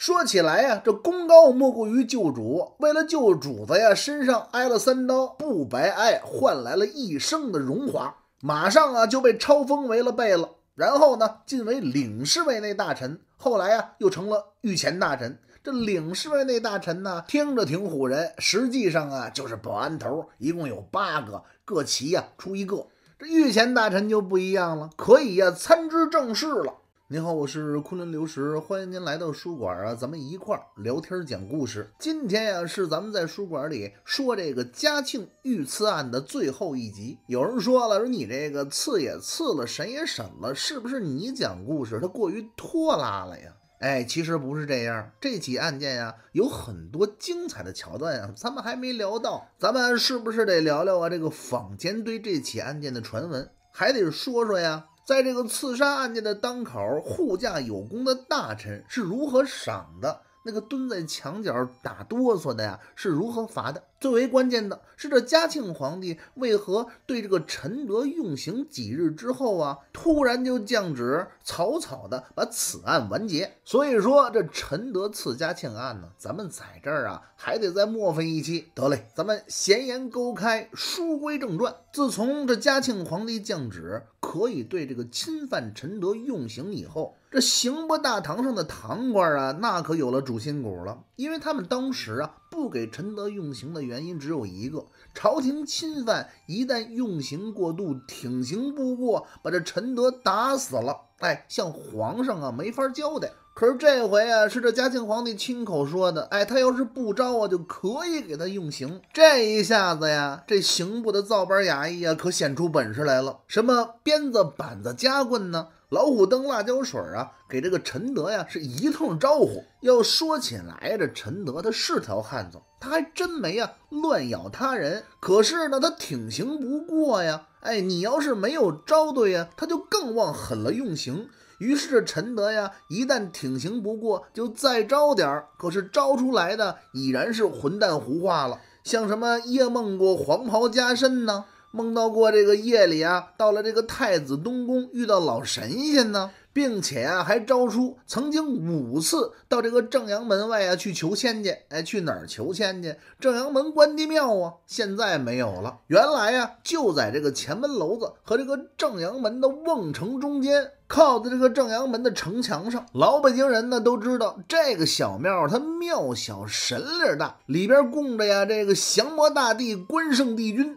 说起来呀，这功高莫过于救主。为了救主子呀，身上挨了三刀不白挨，换来了一生的荣华。马上啊就被超封为了贝勒，然后呢晋为领侍卫内大臣。后来呀又成了御前大臣。这领侍卫内大臣呢听着挺唬人，实际上啊就是保安头，一共有八个，各旗呀出一个。这御前大臣就不一样了，可以呀参知政事了。您好，我是昆仑流石，欢迎您来到书馆啊，咱们一块儿聊天讲故事。今天呀，是咱们在书馆里说这个嘉庆遇刺案的最后一集。有人说了，说你这个刺也刺了，审也审了，是不是你讲故事它过于拖拉了呀？哎，其实不是这样，这起案件呀，有很多精彩的桥段呀，咱们还没聊到，咱们是不是得聊聊啊？这个坊间对这起案件的传闻，还得说说呀。在这个刺杀案件的当口，护驾有功的大臣是如何赏的？那个蹲在墙角打哆嗦的呀，是如何罚的？最为关键的是，这嘉庆皇帝为何对这个陈德用刑几日之后啊，突然就降旨草草的把此案完结？所以说这陈德刺嘉庆案呢，咱们在这儿啊还得再墨分一期。得嘞，咱们闲言勾开，书归正传。自从这嘉庆皇帝降旨可以对这个侵犯陈德用刑以后，这刑部大堂上的堂官啊，那可有了主心骨了，因为他们当时啊。不给陈德用刑的原因只有一个：朝廷侵犯，一旦用刑过度，挺刑不过，把这陈德打死了，哎，向皇上啊没法交代。可是这回啊，是这嘉庆皇帝亲口说的，哎，他要是不招啊，就可以给他用刑。这一下子呀，这刑部的造班衙役啊，可显出本事来了，什么鞭子、板子、夹棍呢，老虎灯、辣椒水啊。给这个陈德呀，是一通招呼。要说起来，这陈德他是条汉子，他还真没呀乱咬他人。可是呢，他挺刑不过呀，哎，你要是没有招对呀，他就更往狠了用刑。于是这陈德呀，一旦挺刑不过，就再招点儿。可是招出来的已然是混蛋胡话了，像什么夜梦过黄袍加身呢？梦到过这个夜里啊，到了这个太子东宫，遇到老神仙呢，并且啊还招出曾经五次到这个正阳门外啊去求签去。哎，去哪儿求签去？正阳门关帝庙啊，现在没有了。原来呀就在这个前门楼子和这个正阳门的瓮城中间，靠的这个正阳门的城墙上。老北京人呢都知道这个小庙，它庙小神力大，里边供着呀这个降魔大帝关圣帝君。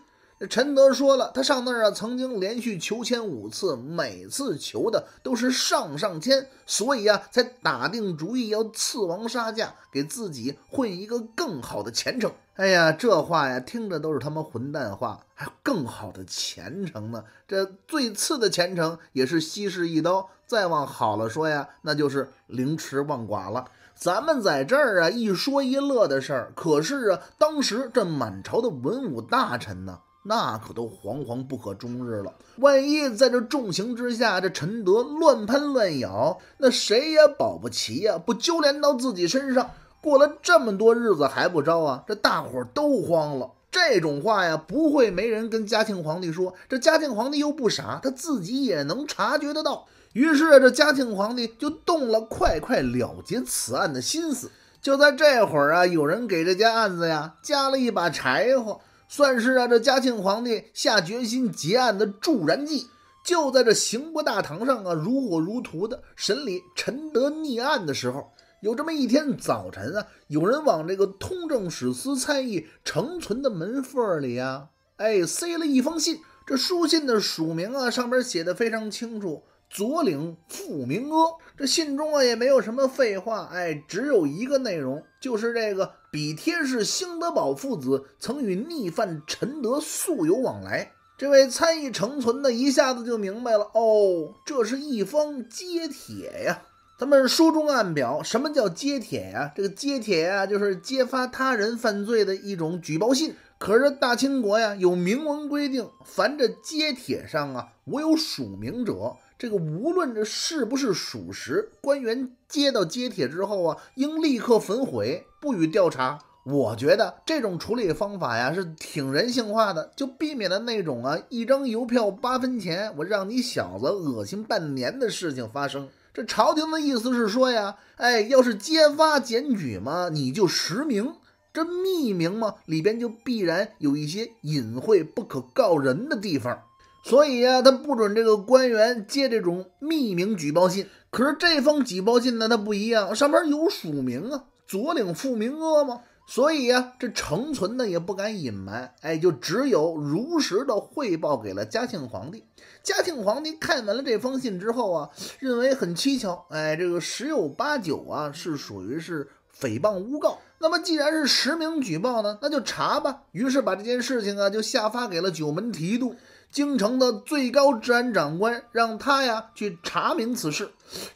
陈德说了，他上那儿啊，曾经连续求签五次，每次求的都是上上签，所以呀，才打定主意要刺王杀价，给自己混一个更好的前程。哎呀，这话呀，听着都是他妈混蛋话，还更好的前程呢？这最次的前程也是西市一刀，再往好了说呀，那就是凌迟万寡了。咱们在这儿啊，一说一乐的事儿。可是啊，当时这满朝的文武大臣呢？那可都惶惶不可终日了。万一在这重刑之下，这陈德乱喷乱咬，那谁也保不齐呀！不揪连到自己身上，过了这么多日子还不招啊？这大伙儿都慌了。这种话呀，不会没人跟嘉庆皇帝说。这嘉庆皇帝又不傻，他自己也能察觉得到。于是这嘉庆皇帝就动了快快了结此案的心思。就在这会儿啊，有人给这件案子呀加了一把柴火。算是啊，这嘉庆皇帝下决心结案的助燃剂。就在这刑部大堂上啊，如火如荼的审理陈德逆案的时候，有这么一天早晨啊，有人往这个通政史司参议程存的门缝里啊，哎塞了一封信。这书信的署名啊，上面写的非常清楚，左领傅明阿。这信中啊，也没有什么废话，哎，只有一个内容，就是这个。比天是兴德宝父子曾与逆犯陈德素有往来。这位参议成存的一下子就明白了，哦，这是一方揭帖呀。咱们书中暗表，什么叫揭帖呀？这个揭帖呀，就是揭发他人犯罪的一种举报信。可是大清国呀，有明文规定，凡这揭帖上啊，我有署名者。这个无论这是不是属实，官员接到揭帖之后啊，应立刻焚毁，不予调查。我觉得这种处理方法呀，是挺人性化的，就避免了那种啊，一张邮票八分钱，我让你小子恶心半年的事情发生。这朝廷的意思是说呀，哎，要是揭发检举嘛，你就实名，这匿名嘛，里边就必然有一些隐晦不可告人的地方。所以呀，他不准这个官员接这种匿名举报信。可是这封举报信呢，它不一样，上面有署名啊，左领复明阿嘛。所以呀，这成存呢也不敢隐瞒，哎，就只有如实的汇报给了嘉庆皇帝。嘉庆皇帝看完了这封信之后啊，认为很蹊跷，哎，这个十有八九啊是属于是诽谤诬告。那么既然是实名举报呢，那就查吧。于是把这件事情啊就下发给了九门提督。京城的最高治安长官让他呀去查明此事。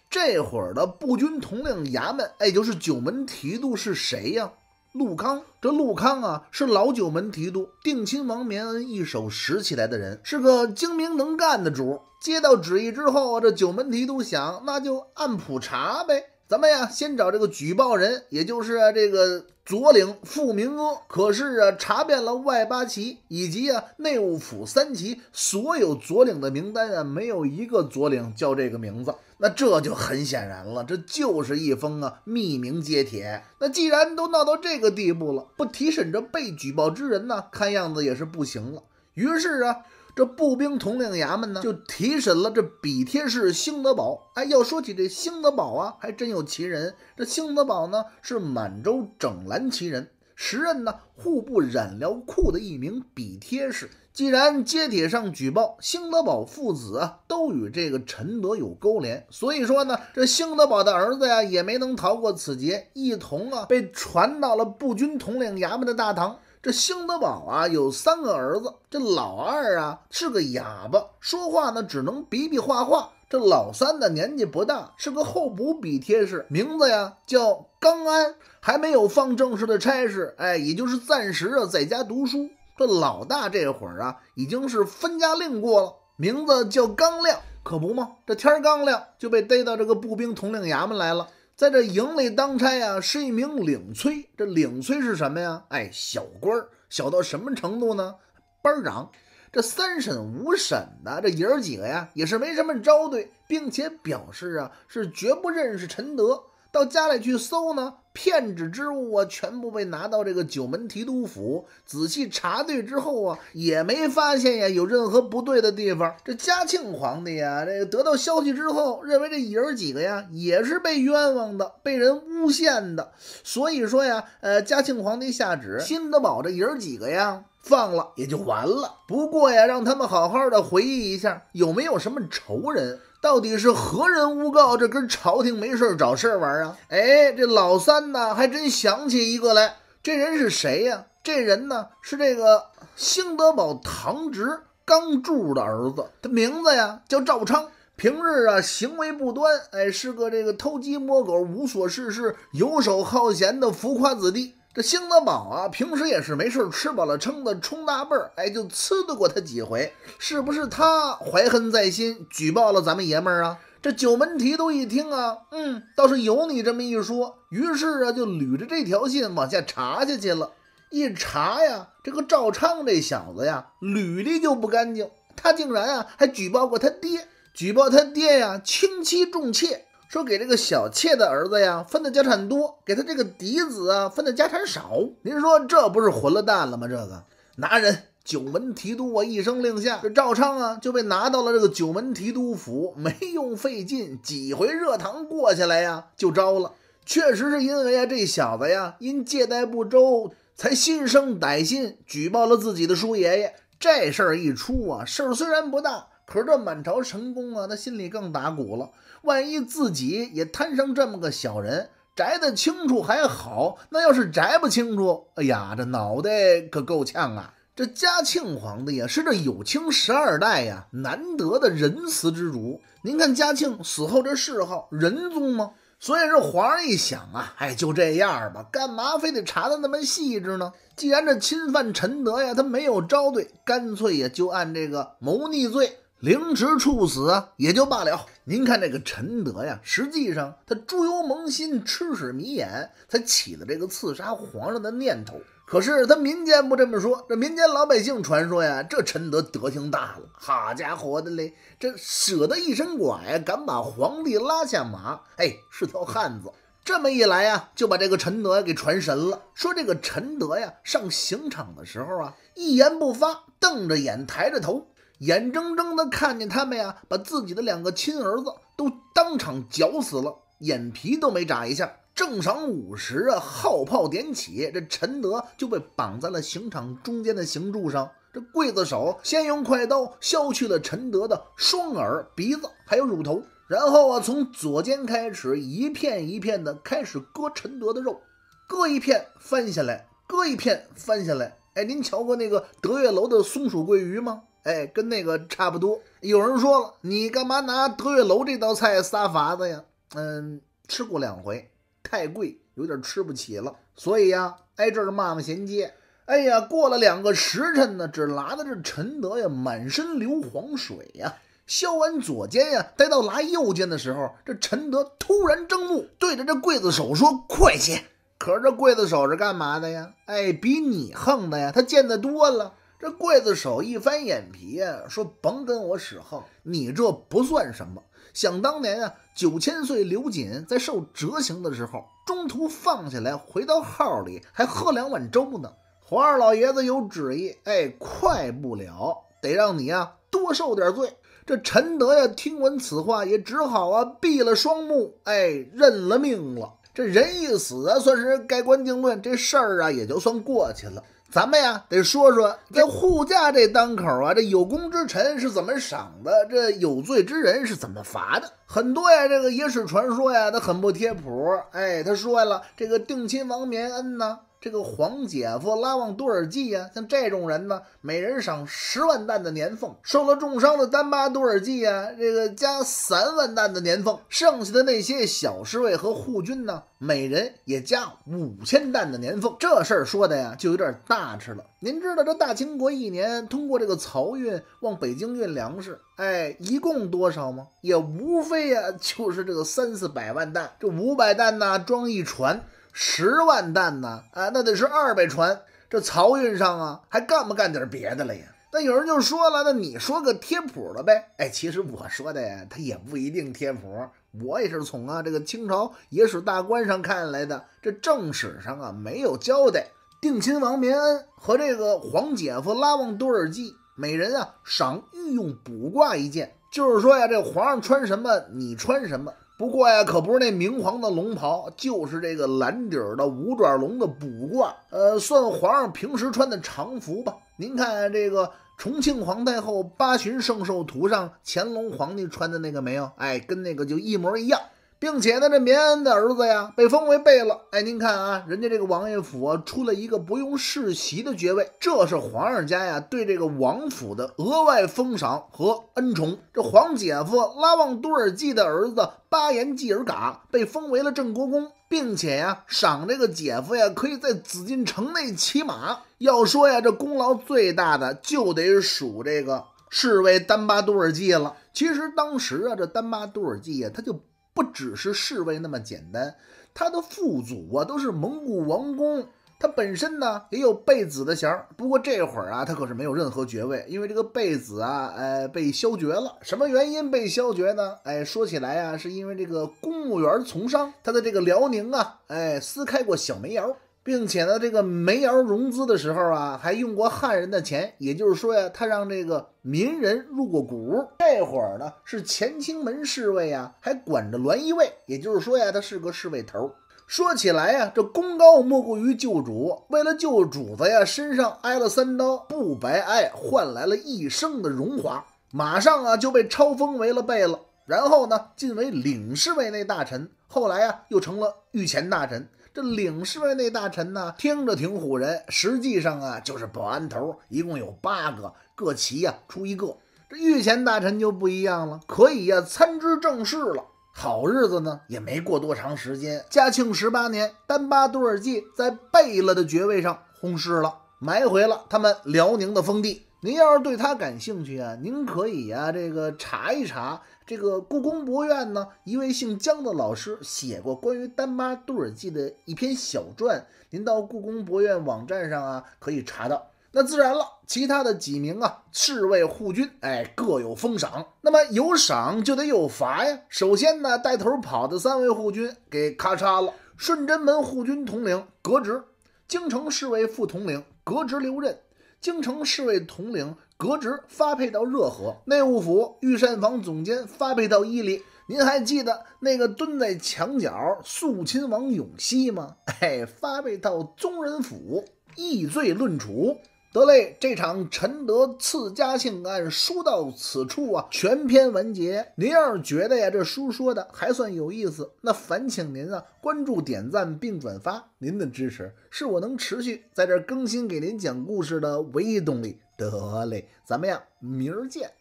这会儿的步军统领衙门，哎，就是九门提督是谁呀？陆康。这陆康啊，是老九门提督定亲王绵恩一手拾起来的人，是个精明能干的主儿。接到旨意之后这九门提督想，那就按谱查呗。咱们呀，先找这个举报人，也就是这个。左领傅明阿，可是啊，查遍了外八旗以及啊内务府三旗所有左领的名单啊，没有一个左领叫这个名字。那这就很显然了，这就是一封啊匿名接帖。那既然都闹到这个地步了，不提审这被举报之人呢，看样子也是不行了。于是啊。这步兵统领衙门呢，就提审了这比贴式兴德宝。哎，要说起这兴德宝啊，还真有其人。这兴德宝呢，是满洲整蓝旗人，时任呢户部染料库的一名比贴士。既然街帖上举报兴德宝父子啊都与这个陈德有勾连，所以说呢，这兴德宝的儿子呀，也没能逃过此劫，一同啊被传到了步军统领衙门的大堂。这兴德宝啊，有三个儿子。这老二啊是个哑巴，说话呢只能比比划划。这老三呢年纪不大，是个候补笔贴士，名字呀叫刚安，还没有放正式的差事，哎，也就是暂时啊在家读书。这老大这会儿啊已经是分家令过了，名字叫刚亮，可不吗？这天刚亮就被逮到这个步兵统领衙门来了。在这营里当差啊，是一名领催。这领催是什么呀？哎，小官儿，小到什么程度呢？班长。这三审五审的，这爷儿几个呀，也是没什么招对，并且表示啊，是绝不认识陈德，到家里去搜呢。骗纸之物啊，全部被拿到这个九门提督府仔细查对之后啊，也没发现呀有任何不对的地方。这嘉庆皇帝啊，这个得到消息之后，认为这爷儿几个呀也是被冤枉的，被人诬陷的。所以说呀，呃，嘉庆皇帝下旨，亲德保这爷儿几个呀。放了也就完了。不过呀，让他们好好的回忆一下，有没有什么仇人？到底是何人诬告？这跟朝廷没事儿找事儿玩啊？哎，这老三呢，还真想起一个来。这人是谁呀？这人呢，是这个兴德堡堂侄刚柱的儿子。他名字呀叫赵昌。平日啊，行为不端，哎，是个这个偷鸡摸狗、无所事事、游手好闲的浮夸子弟。这兴德宝啊，平时也是没事吃饱了撑的冲大辈儿，哎，就呲得过他几回，是不是他怀恨在心，举报了咱们爷们儿啊？这九门提督一听啊，嗯，倒是有你这么一说，于是啊，就捋着这条线往下查下去了。一查呀，这个赵昌这小子呀，捋的就不干净，他竟然啊还举报过他爹，举报他爹呀，轻妻重妾。说给这个小妾的儿子呀分的家产多，给他这个嫡子啊分的家产少。您说这不是混了蛋了吗？这个拿人九门提督，我一声令下，这赵昌啊就被拿到了这个九门提督府，没用费劲几回热堂过下来呀就招了。确实是因为啊这小子呀因借贷不周，才心生歹心举报了自己的叔爷爷。这事儿一出啊，事儿虽然不大。可是这满朝臣工啊，他心里更打鼓了。万一自己也摊上这么个小人，摘得清楚还好；那要是摘不清楚，哎呀，这脑袋可够呛啊！这嘉庆皇帝呀，是这有清十二代呀难得的仁慈之主。您看嘉庆死后这谥号仁宗吗？所以这皇上一想啊，哎，就这样吧，干嘛非得查得那么细致呢？既然这侵犯陈德呀，他没有招罪，干脆也就按这个谋逆罪。凌迟处死啊，也就罢了。您看这个陈德呀，实际上他猪油蒙心、吃屎迷眼，才起的这个刺杀皇上的念头。可是他民间不这么说，这民间老百姓传说呀，这陈德德行大了，好家伙的嘞，这舍得一身剐呀，敢把皇帝拉下马，哎，是条汉子。这么一来呀，就把这个陈德给传神了。说这个陈德呀，上刑场的时候啊，一言不发，瞪着眼，抬着头。眼睁睁的看见他们呀，把自己的两个亲儿子都当场绞死了，眼皮都没眨一下。正晌午时啊，号炮点起，这陈德就被绑在了刑场中间的刑柱上。这刽子手先用快刀削去了陈德的双耳、鼻子，还有乳头，然后啊，从左肩开始，一片一片的开始割陈德的肉，割一片翻下来，割一片翻下来。哎，您瞧过那个德月楼的松鼠桂鱼吗？哎，跟那个差不多。有人说了，你干嘛拿德月楼这道菜撒法子呀？嗯，吃过两回，太贵，有点吃不起了。所以呀，挨这儿骂骂衔接。哎呀，过了两个时辰呢，只拉的这陈德呀，满身流黄水呀。削完左肩呀，待到拉右肩的时候，这陈德突然睁目，对着这刽子手说：“快些！”可是这刽子手是干嘛的呀？哎，比你横的呀，他见的多了。这刽子手一翻眼皮呀，说：“甭跟我使横，你这不算什么。想当年啊，九千岁刘瑾在受折刑的时候，中途放下来，回到号里还喝两碗粥呢。黄二老爷子有旨意，哎，快不了，得让你啊多受点罪。”这陈德呀，听闻此话，也只好啊闭了双目，哎，认了命了。这人一死啊，算是盖棺定论，这事儿啊也就算过去了。咱们呀，得说说在护驾这当口啊，这有功之臣是怎么赏的，这有罪之人是怎么罚的。很多呀，这个野史传说呀，它很不贴谱。哎，他说了，这个定亲王绵恩呢。这个黄姐夫拉旺多尔济啊，像这种人呢，每人赏十万担的年俸；受了重伤的丹巴多尔济啊，这个加三万担的年俸；剩下的那些小侍卫和护军呢，每人也加五千担的年俸。这事儿说的呀，就有点大吃了。您知道这大清国一年通过这个漕运往北京运粮食，哎，一共多少吗？也无非呀，就是这个三四百万担。这五百担呢，装一船。十万担呢？啊，那得是二百船。这漕运上啊，还干不干点别的了呀？那有人就说了，那你说个贴谱的呗？哎，其实我说的呀，他也不一定贴谱。我也是从啊这个清朝野史大观上看来的。这正史上啊没有交代，定亲王绵恩和这个皇姐夫拉旺多尔济每人啊赏御用补褂一件，就是说呀，这皇上穿什么，你穿什么。不过呀，可不是那明黄的龙袍，就是这个蓝底儿的五爪龙的补褂，呃，算皇上平时穿的常服吧。您看这个《重庆皇太后八旬圣寿图》上乾隆皇帝穿的那个没有？哎，跟那个就一模一样。并且呢，这绵恩的儿子呀，被封为贝勒。哎，您看啊，人家这个王爷府啊，出了一个不用世袭的爵位，这是皇上家呀对这个王府的额外封赏和恩宠。这皇姐夫拉旺多尔济的儿子巴颜济尔嘎被封为了镇国公，并且呀，赏这个姐夫呀，可以在紫禁城内骑马。要说呀，这功劳最大的，就得数这个侍卫丹巴多尔济了。其实当时啊，这丹巴多尔济呀，他就。不只是侍卫那么简单，他的父祖啊都是蒙古王公，他本身呢也有贝子的衔儿，不过这会儿啊他可是没有任何爵位，因为这个贝子啊，呃被削爵了。什么原因被削爵呢？哎，说起来啊，是因为这个公务员从商，他的这个辽宁啊，哎私开过小煤窑。并且呢，这个煤窑融资的时候啊，还用过汉人的钱，也就是说呀，他让这个民人入过股。这会儿呢，是乾清门侍卫啊，还管着栾衣卫，也就是说呀，他是个侍卫头。说起来呀，这功高莫过于救主，为了救主子呀，身上挨了三刀不白挨，换来了一生的荣华。马上啊就被超封为了贝勒，然后呢晋为领侍卫内大臣，后来呀又成了御前大臣。这领侍卫那大臣呢，听着挺唬人，实际上啊就是保安头，一共有八个，各旗呀出一个。这御前大臣就不一样了，可以呀参知政事了。好日子呢也没过多长时间，嘉庆十八年，丹巴多尔济在贝勒的爵位上薨逝了，埋回了他们辽宁的封地。您要是对他感兴趣啊，您可以呀这个查一查。这个故宫博物院呢，一位姓姜的老师写过关于丹巴杜尔记的一篇小传，您到故宫博物院网站上啊可以查到。那自然了，其他的几名啊侍卫护军，哎各有封赏。那么有赏就得有罚呀。首先呢，带头跑的三位护军给咔嚓了。顺贞门护军统领革职，京城侍卫副统领革职留任，京城侍卫统领。革职发配到热河，内务府御膳房总监发配到伊犁。您还记得那个蹲在墙角肃亲王永熙吗？哎，发配到宗人府，议罪论处。得嘞，这场陈德赐嘉庆案，书到此处啊，全篇完结。您要是觉得呀，这书说的还算有意思，那烦请您啊，关注、点赞并转发。您的支持是我能持续在这儿更新给您讲故事的唯一动力。得嘞，咱们呀，明儿见。